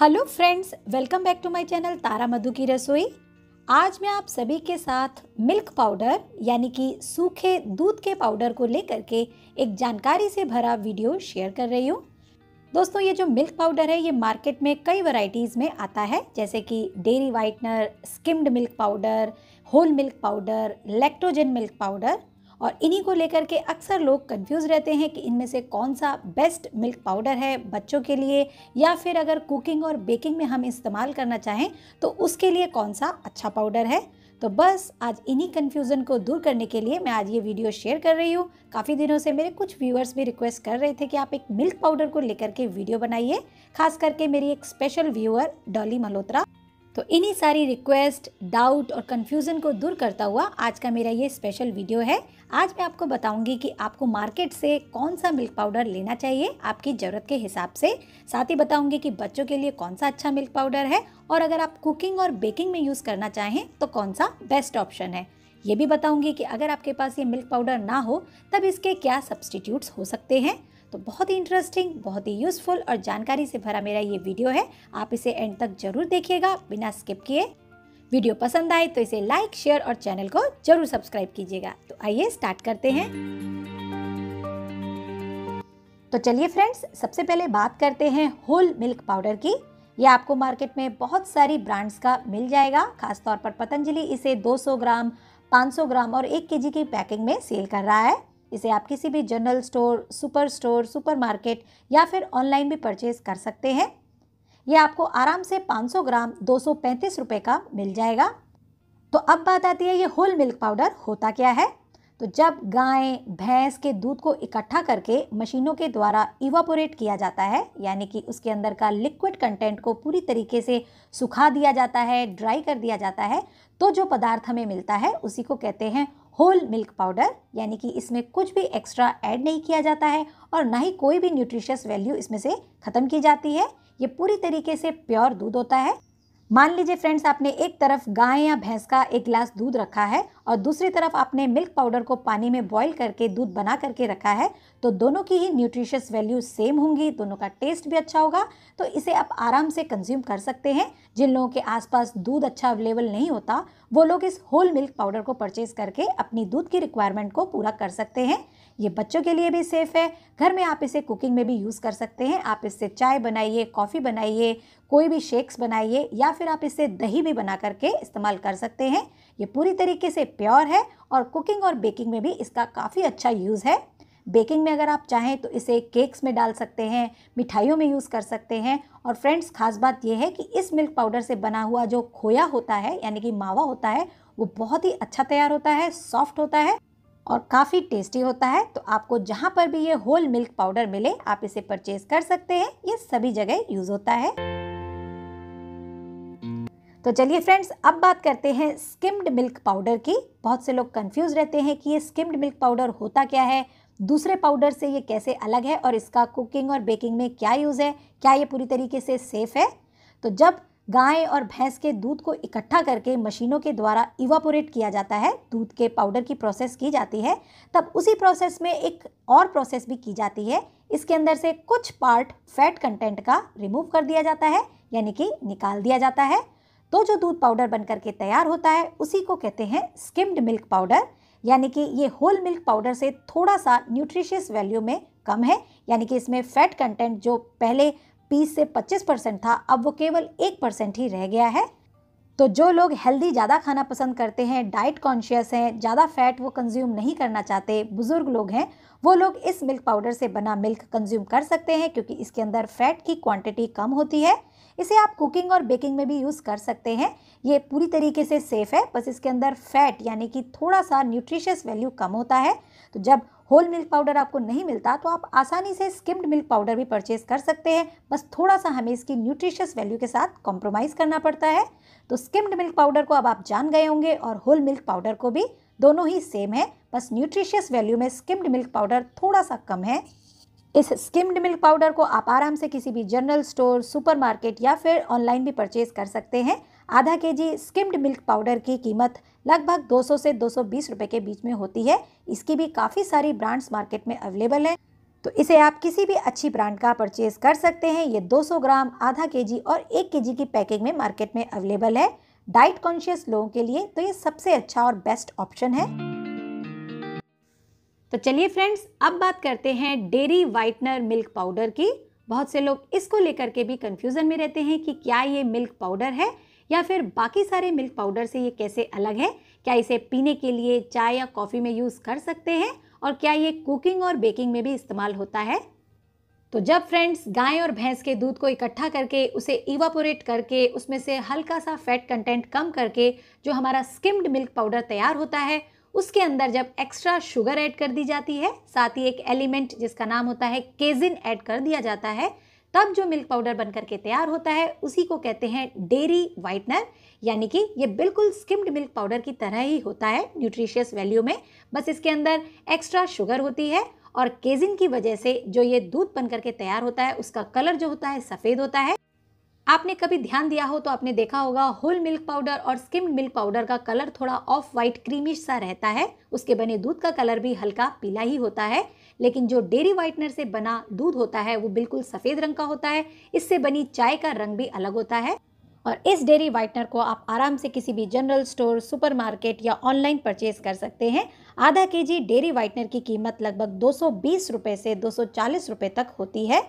hello friends welcome back to my channel Tara Madhu की रसोई आज मैं आप सभी के साथ मिल्क पाउडर यानी कि सूखे दूध के पाउडर को लेकर के एक जानकारी से भरा वीडियो शेयर कर रही हूँ दोस्तों ये जो मिल्क पाउडर है ये मार्केट में कई वैरायटीज़ में आता है जैसे कि dairy whitener skimmed milk powder whole milk powder Lactogen milk powder और इन्हीं को लेकर के अक्सर लोग कंफ्यूज रहते हैं कि इनमें से कौन सा बेस्ट मिल्क पाउडर है बच्चों के लिए या फिर अगर कुकिंग और बेकिंग में हम इस्तेमाल करना चाहें तो उसके लिए कौन सा अच्छा पाउडर है तो बस आज इन्हीं कन्फ्यूज़न को दूर करने के लिए मैं आज ये वीडियो शेयर कर रही हूँ काफ़ी दिनों से मेरे कुछ व्यूअर्स भी रिक्वेस्ट कर रहे थे कि आप एक मिल्क पाउडर को लेकर के वीडियो बनाइए खास करके मेरी एक स्पेशल व्यूअर डॉली मल्होत्रा तो इन्हीं सारी रिक्वेस्ट डाउट और कन्फ्यूज़न को दूर करता हुआ आज का मेरा ये स्पेशल वीडियो है आज मैं आपको बताऊंगी कि आपको मार्केट से कौन सा मिल्क पाउडर लेना चाहिए आपकी ज़रूरत के हिसाब से साथ ही बताऊंगी कि बच्चों के लिए कौन सा अच्छा मिल्क पाउडर है और अगर आप कुकिंग और बेकिंग में यूज़ करना चाहें तो कौन सा बेस्ट ऑप्शन है ये भी बताऊँगी कि अगर आपके पास ये मिल्क पाउडर ना हो तब इसके क्या सब्सटीट्यूट्स हो सकते हैं तो बहुत ही इंटरेस्टिंग बहुत ही यूज़फुल और जानकारी से भरा मेरा ये वीडियो है आप इसे एंड तक जरूर देखिएगा बिना स्किप किए वीडियो पसंद आए तो इसे लाइक शेयर और चैनल को जरूर सब्सक्राइब कीजिएगा तो आइए स्टार्ट करते हैं तो चलिए फ्रेंड्स सबसे पहले बात करते हैं होल मिल्क पाउडर की यह आपको मार्केट में बहुत सारी ब्रांड्स का मिल जाएगा खासतौर पर पतंजलि इसे 200 ग्राम 500 ग्राम और 1 केजी की पैकिंग में सेल कर रहा है इसे आप किसी भी general store super store super market या फिर ऑनलाइन भी परचेज कर सकते हैं यह आपको आराम से 500 ग्राम दो रुपए का मिल जाएगा तो अब बात आती है ये होल मिल्क पाउडर होता क्या है तो जब गाय भैंस के दूध को इकट्ठा करके मशीनों के द्वारा इवापोरेट किया जाता है यानी कि उसके अंदर का लिक्विड कंटेंट को पूरी तरीके से सुखा दिया जाता है ड्राई कर दिया जाता है तो जो पदार्थ हमें मिलता है उसी को कहते हैं होल मिल्क पाउडर यानी कि इसमें कुछ भी एक्स्ट्रा ऐड नहीं किया जाता है और ना ही कोई भी न्यूट्रिशियस वैल्यू इसमें से ख़त्म की जाती है ये पूरी तरीके से प्योर दूध होता है मान लीजिए फ्रेंड्स आपने एक तरफ गाय या भैंस का एक गिलास दूध रखा है और दूसरी तरफ आपने मिल्क पाउडर को पानी में बॉईल करके दूध बना करके रखा है तो दोनों की ही न्यूट्रिशियस वैल्यू सेम होंगी दोनों का टेस्ट भी अच्छा होगा तो इसे आप आराम से कंज्यूम कर सकते हैं जिन लोगों के आसपास दूध अच्छा अवेलेबल नहीं होता वो लोग इस होल मिल्क पाउडर को परचेज करके अपनी दूध की रिक्वायरमेंट को पूरा कर सकते हैं ये बच्चों के लिए भी सेफ़ है घर में आप इसे कुकिंग में भी यूज़ कर सकते हैं आप इससे चाय बनाइए कॉफ़ी बनाइए कोई भी शेक्स बनाइए या फिर आप इसे दही भी बना करके इस्तेमाल कर सकते हैं ये पूरी तरीके से प्योर है और कुकिंग और बेकिंग में भी इसका काफ़ी अच्छा यूज़ है बेकिंग में अगर आप चाहें तो इसे केक्स में डाल सकते हैं मिठाइयों में यूज़ कर सकते हैं और फ्रेंड्स खास बात यह है कि इस मिल्क पाउडर से बना हुआ जो खोया होता है यानी कि मावा होता है वो बहुत ही अच्छा तैयार होता है सॉफ्ट होता है और काफ़ी टेस्टी होता है तो आपको जहाँ पर भी ये होल मिल्क पाउडर मिले आप इसे परचेज कर सकते हैं ये सभी जगह यूज़ होता है तो चलिए फ्रेंड्स अब बात करते हैं स्किम्ड मिल्क पाउडर की बहुत से लोग कंफ्यूज रहते हैं कि ये स्किम्ड मिल्क पाउडर होता क्या है दूसरे पाउडर से ये कैसे अलग है और इसका कुकिंग और बेकिंग में क्या यूज़ है क्या ये पूरी तरीके से सेफ़ है तो जब गाय और भैंस के दूध को इकट्ठा करके मशीनों के द्वारा इवापोरेट किया जाता है दूध के पाउडर की प्रोसेस की जाती है तब उसी प्रोसेस में एक और प्रोसेस भी की जाती है इसके अंदर से कुछ पार्ट फैट कंटेंट का रिमूव कर दिया जाता है यानी कि निकाल दिया जाता है तो जो दूध पाउडर बन करके तैयार होता है उसी को कहते हैं स्किम्ड मिल्क पाउडर यानी कि ये होल मिल्क पाउडर से थोड़ा सा न्यूट्रिशियस वैल्यू में कम है यानी कि इसमें फैट कंटेंट जो पहले 20 से 25 परसेंट था अब वो केवल एक परसेंट ही रह गया है तो जो लोग हेल्दी ज़्यादा खाना पसंद करते हैं डाइट कॉन्शियस हैं ज़्यादा फैट वो कंज्यूम नहीं करना चाहते बुज़ुर्ग लोग हैं वो लोग इस मिल्क पाउडर से बना मिल्क कंज्यूम कर सकते हैं क्योंकि इसके अंदर फैट की क्वांटिटी कम होती है इसे आप कुकिंग और बेकिंग में भी यूज़ कर सकते हैं ये पूरी तरीके से सेफ़ है बस इसके अंदर फैट यानी कि थोड़ा सा न्यूट्रिशियस वैल्यू कम होता है तो जब होल मिल्क पाउडर आपको नहीं मिलता तो आप आसानी से स्किम्ड मिल्क पाउडर भी परचेज कर सकते हैं बस थोड़ा सा हमें इसकी न्यूट्रिशियस वैल्यू के साथ कॉम्प्रोमाइज़ करना पड़ता है तो स्किम्ड मिल्क पाउडर को अब आप जान गए होंगे और होल मिल्क पाउडर को भी दोनों ही सेम है बस न्यूट्रिशियस वैल्यू में स्किम्ड मिल्क पाउडर थोड़ा सा कम है इस स्किम्ड मिल्क पाउडर को आप आराम से किसी भी जनरल स्टोर सुपरमार्केट या फिर ऑनलाइन भी परचेज कर सकते हैं आधा के जी स्किम्ड मिल्क पाउडर की कीमत लगभग 200 से 220 रुपए के बीच में होती है इसकी भी काफ़ी सारी ब्रांड्स मार्केट में अवेलेबल हैं तो इसे आप किसी भी अच्छी ब्रांड का परचेज़ कर सकते हैं ये 200 ग्राम आधा के जी और एक के जी की पैकिंग में मार्केट में अवेलेबल है डाइट कॉन्शियस लोगों के लिए तो ये सबसे अच्छा और बेस्ट ऑप्शन है तो चलिए फ्रेंड्स अब बात करते हैं डेरी वाइटनर मिल्क पाउडर की बहुत से लोग इसको लेकर के भी कंफ्यूजन में रहते हैं कि क्या ये मिल्क पाउडर है या फिर बाकी सारे मिल्क पाउडर से ये कैसे अलग है क्या इसे पीने के लिए चाय या कॉफ़ी में यूज़ कर सकते हैं और क्या ये कुकिंग और बेकिंग में भी इस्तेमाल होता है तो जब फ्रेंड्स गाय और भैंस के दूध को इकट्ठा करके उसे इवापोरेट करके उसमें से हल्का सा फैट कंटेंट कम करके जो हमारा स्किम्ड मिल्क पाउडर तैयार होता है उसके अंदर जब एक्स्ट्रा शुगर ऐड कर दी जाती है साथ ही एक एलिमेंट जिसका नाम होता है केजिन ऐड कर दिया जाता है तब जो मिल्क पाउडर बनकर के तैयार होता है उसी को कहते हैं डेरी वाइटनर यानी कि ये बिल्कुल स्किम्ड मिल्क पाउडर की तरह ही होता है न्यूट्रिशियस वैल्यू में बस इसके अंदर एक्स्ट्रा शुगर होती है और केजिन की वजह से जो ये दूध बन करके तैयार होता है उसका कलर जो होता है सफ़ेद होता है आपने कभी ध्यान दिया हो तो आपने देखा होगा होल मिल्क पाउडर और स्किम्ड मिल्क पाउडर का कलर थोड़ा ऑफ वाइट क्रीमिश सा रहता है उसके बने दूध का कलर भी हल्का पीला ही होता है लेकिन जो डेरी वाइटनर से बना दूध होता है वो बिल्कुल सफ़ेद रंग का होता है इससे बनी चाय का रंग भी अलग होता है और इस डेरी वाइटनर को आप आराम से किसी भी जनरल स्टोर सुपरमार्केट या ऑनलाइन परचेज कर सकते हैं आधा के जी डेरी वाइटनर की कीमत लगभग दो रुपए से दो रुपए तक होती है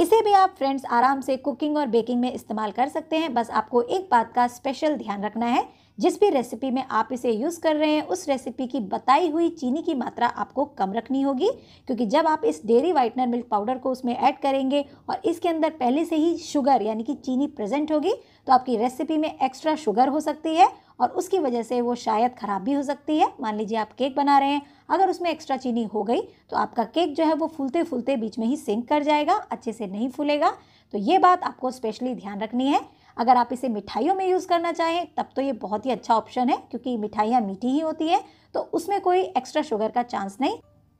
इसे भी आप फ्रेंड्स आराम से कुकिंग और बेकिंग में इस्तेमाल कर सकते हैं बस आपको एक बात का स्पेशल ध्यान रखना है जिस भी रेसिपी में आप इसे यूज़ कर रहे हैं उस रेसिपी की बताई हुई चीनी की मात्रा आपको कम रखनी होगी क्योंकि जब आप इस डेयरी वाइटनर मिल्क पाउडर को उसमें ऐड करेंगे और इसके अंदर पहले से ही शुगर यानी कि चीनी प्रेजेंट होगी तो आपकी रेसिपी में एक्स्ट्रा शुगर हो सकती है और उसकी वजह से वो शायद ख़राब भी हो सकती है मान लीजिए आप केक बना रहे हैं अगर उसमें एक्स्ट्रा चीनी हो गई तो आपका केक जो है वो फूलते फूलते बीच में ही सिंक कर जाएगा अच्छे से नहीं फूलेगा तो ये बात आपको स्पेशली ध्यान रखनी है अगर आप इसे मिठाइयों में यूज़ करना चाहें तब तो ये बहुत ही अच्छा ऑप्शन है क्योंकि मिठाइयाँ मीठी ही होती है तो उसमें कोई एक्स्ट्रा शुगर का चांस नहीं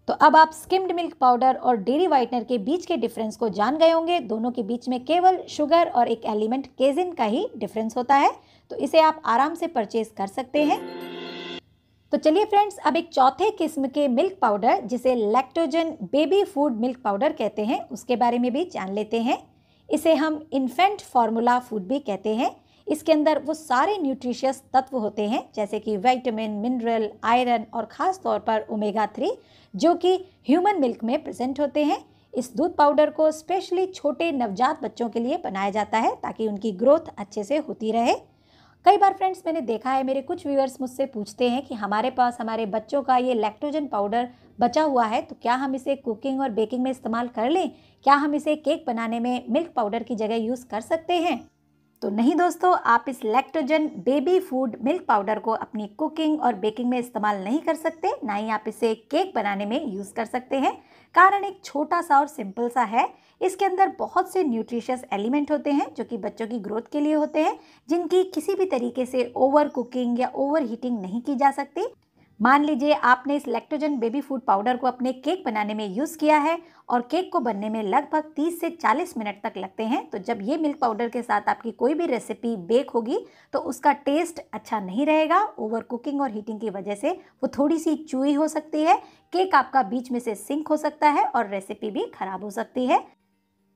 तो अब आप स्किम्ड मिल्क पाउडर और डेरी वाइटनर के बीच के डिफरेंस को जान गए होंगे दोनों के बीच में केवल शुगर और एक एलिमेंट केजिन का ही डिफरेंस होता है तो इसे आप आराम से परचेज कर सकते हैं तो चलिए फ्रेंड्स अब एक चौथे किस्म के मिल्क पाउडर जिसे Lactogen baby food milk powder कहते हैं उसके बारे में भी जान लेते हैं इसे हम इन्फेंट फार्मूला फूड भी कहते हैं इसके अंदर वो सारे न्यूट्रिशियस तत्व होते हैं जैसे कि विटामिन मिनरल आयरन और ख़ास तौर पर ओमेगा थ्री जो कि ह्यूमन मिल्क में प्रेजेंट होते हैं इस दूध पाउडर को स्पेशली छोटे नवजात बच्चों के लिए बनाया जाता है ताकि उनकी ग्रोथ अच्छे से होती रहे कई बार फ्रेंड्स मैंने देखा है मेरे कुछ व्यूअर्स मुझसे पूछते हैं कि हमारे पास हमारे बच्चों का ये लैक्टोजन पाउडर बचा हुआ है तो क्या हम इसे कुकिंग और बेकिंग में इस्तेमाल कर लें क्या हम इसे केक बनाने में मिल्क पाउडर की जगह यूज़ कर सकते हैं तो नहीं दोस्तों आप इस Lactogen baby food milk powder को अपनी कुकिंग और बेकिंग में इस्तेमाल नहीं कर सकते ना ही आप इसे केक बनाने में यूज़ कर सकते हैं कारण एक छोटा सा और सिंपल सा है इसके अंदर बहुत से न्यूट्रिशियस एलिमेंट होते हैं जो कि बच्चों की ग्रोथ के लिए होते हैं जिनकी किसी भी तरीके से ओवर कुकिंग या ओवर हीटिंग नहीं की जा सकती मान लीजिए आपने इस लैक्टोजन बेबी फूड पाउडर को अपने केक बनाने में यूज़ किया है और केक को बनने में लगभग 30 से 40 मिनट तक लगते हैं तो जब ये मिल्क पाउडर के साथ आपकी कोई भी रेसिपी बेक होगी तो उसका टेस्ट अच्छा नहीं रहेगा ओवर कुकिंग और हीटिंग की वजह से वो थोड़ी सी चूई हो सकती है केक आपका बीच में से सिंक हो सकता है और रेसिपी भी ख़राब हो सकती है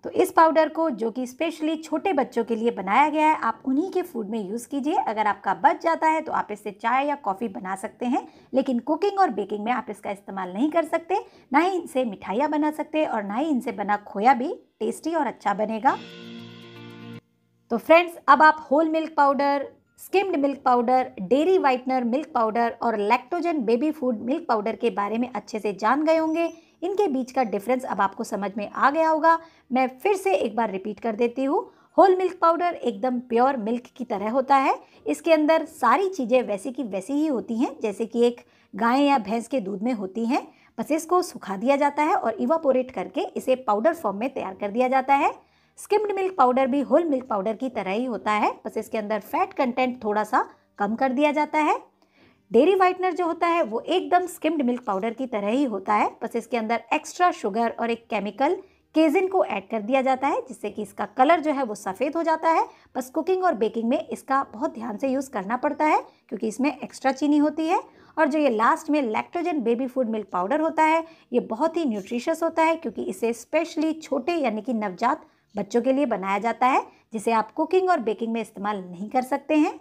तो इस पाउडर को जो कि स्पेशली छोटे बच्चों के लिए बनाया गया है आप उन्हीं के फूड में यूज़ कीजिए अगर आपका बच जाता है तो आप इससे चाय या कॉफ़ी बना सकते हैं लेकिन कुकिंग और बेकिंग में आप इसका इस्तेमाल नहीं कर सकते ना ही इनसे मिठाइयाँ बना सकते और ना ही इनसे बना खोया भी टेस्टी और अच्छा बनेगा तो फ्रेंड्स अब आप whole milk powder skimmed milk powder dairy whitener milk powder और Lactogen baby food milk powder के बारे में अच्छे से जान गए होंगे इनके बीच का डिफरेंस अब आपको समझ में आ गया होगा मैं फिर से एक बार रिपीट कर देती हूँ होल मिल्क पाउडर एकदम प्योर मिल्क की तरह होता है इसके अंदर सारी चीज़ें वैसी की वैसी ही होती हैं जैसे कि एक गाय या भैंस के दूध में होती हैं बस इसको सुखा दिया जाता है और इवापोरेट करके इसे पाउडर फॉर्म में तैयार कर दिया जाता है स्किम्ड मिल्क पाउडर भी होल मिल्क पाउडर की तरह ही होता है बस इसके अंदर फैट कंटेंट थोड़ा सा कम कर दिया जाता है डेरी वाइटनर जो होता है वो एकदम स्किम्ड मिल्क पाउडर की तरह ही होता है बस इसके अंदर एक्स्ट्रा शुगर और एक केमिकल केजिन को ऐड कर दिया जाता है जिससे कि इसका कलर जो है वो सफ़ेद हो जाता है बस कुकिंग और बेकिंग में इसका बहुत ध्यान से यूज़ करना पड़ता है क्योंकि इसमें एक्स्ट्रा चीनी होती है और जो ये लास्ट में Lactogen baby food milk powder होता है ये बहुत ही न्यूट्रिशस होता है क्योंकि इसे स्पेशली छोटे यानी कि नवजात बच्चों के लिए बनाया जाता है जिसे आप कुकिंग और बेकिंग में इस्तेमाल नहीं कर सकते हैं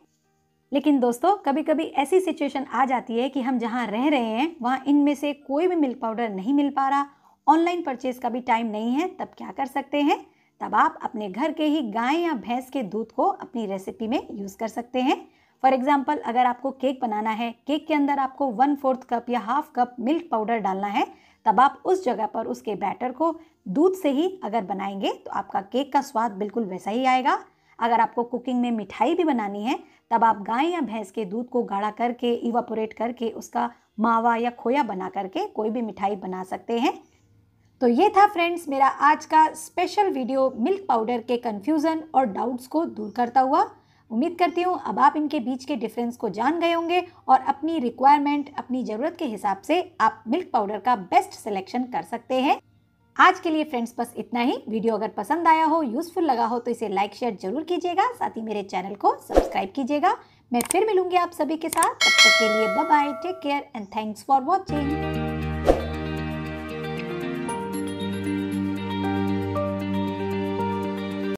लेकिन दोस्तों कभी कभी ऐसी सिचुएशन आ जाती है कि हम जहाँ रह रहे हैं वहाँ इनमें से कोई भी मिल्क पाउडर नहीं मिल पा रहा ऑनलाइन परचेज का भी टाइम नहीं है तब क्या कर सकते हैं तब आप अपने घर के ही गाय या भैंस के दूध को अपनी रेसिपी में यूज़ कर सकते हैं फॉर एग्जाम्पल अगर आपको केक बनाना है केक के अंदर आपको वन फोर्थ कप या हाफ कप मिल्क पाउडर डालना है तब आप उस जगह पर उसके बैटर को दूध से ही अगर बनाएंगे तो आपका केक का स्वाद बिल्कुल वैसा ही आएगा अगर आपको कुकिंग में मिठाई भी बनानी है तब आप गाय या भैंस के दूध को गाढ़ा करके इवापोरेट करके उसका मावा या खोया बना करके कोई भी मिठाई बना सकते हैं तो ये था फ्रेंड्स मेरा आज का स्पेशल वीडियो मिल्क पाउडर के कन्फ्यूज़न और डाउट्स को दूर करता हुआ उम्मीद करती हूँ अब आप इनके बीच के डिफरेंस को जान गए होंगे और अपनी रिक्वायरमेंट अपनी ज़रूरत के हिसाब से आप मिल्क पाउडर का बेस्ट सिलेक्शन कर सकते हैं आज के लिए फ्रेंड्स बस इतना ही वीडियो अगर पसंद आया हो यूज़फुल लगा हो तो इसे लाइक शेयर जरूर कीजिएगा साथ ही मेरे चैनल को सब्सक्राइब कीजिएगा मैं फिर मिलूंगी आप सभी के साथ तब तक के लिए bye bye take care and thanks for watching